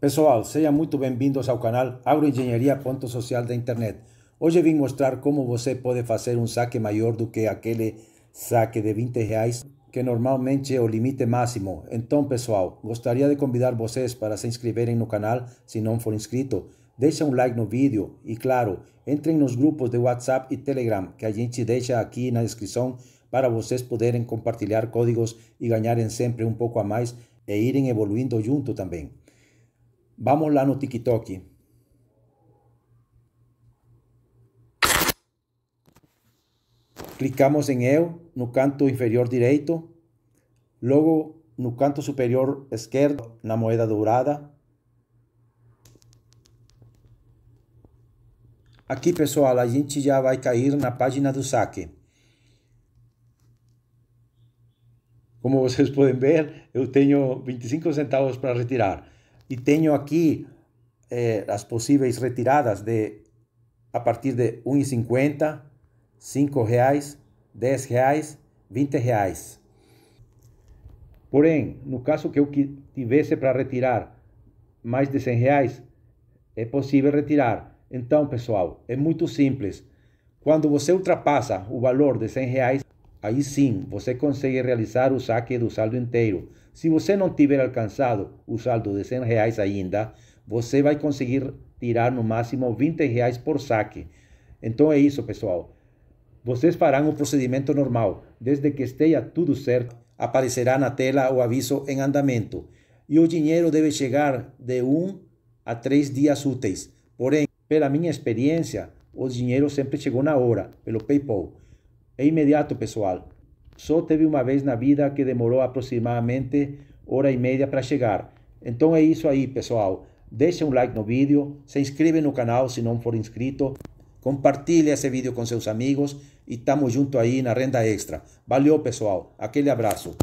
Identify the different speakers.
Speaker 1: Pessoal, sejam muito bem-vindos ao canal Agroengenharia Ponto Social da Internet. Hoje vim mostrar como você pode fazer um saque maior do que aquele saque de 20 reais que normalmente é o limite máximo. Então, pessoal, gostaria de convidar vocês para se inscreverem no canal se não for inscrito. Deixa um like no vídeo e, claro, entrem nos grupos de WhatsApp e Telegram que a gente deixa aqui na descrição para vocês poderem compartilhar códigos e ganharem sempre um pouco a mais e irem evoluindo junto também. Vamos la TikTok. Clicamos en EU, no canto inferior derecho. Luego, no canto superior izquierdo, la moeda dorada. Aquí pessoal, a gente já vai cair na página do saque. Como vocês pueden ver, eu tenho 25 e centavos para retirar. E tenho aqui eh, as possíveis retiradas de a partir de R$ 1,50, R$ reais, R$ 10,00, R$ reais. Porém, no caso que eu tivesse para retirar mais de R$ reais, é possível retirar. Então, pessoal, é muito simples. Quando você ultrapassa o valor de R$ reais, Aí sim, você consegue realizar o saque do saldo inteiro. Se você não tiver alcançado o saldo de 100 reais ainda, você vai conseguir tirar no máximo 20 reais por saque. Então é isso, pessoal. Vocês farão o procedimento normal. Desde que esteja tudo certo, aparecerá na tela o aviso em andamento. E o dinheiro deve chegar de 1 um a 3 dias úteis. Porém, pela minha experiência, o dinheiro sempre chegou na hora, pelo PayPal. É imediato, pessoal. Só teve uma vez na vida que demorou aproximadamente hora e meia para chegar. Então é isso aí, pessoal. Deixe um like no vídeo, se inscreve no canal se não for inscrito, compartilhe esse vídeo com seus amigos e tamo junto aí na renda extra. Valeu, pessoal. Aquele abraço.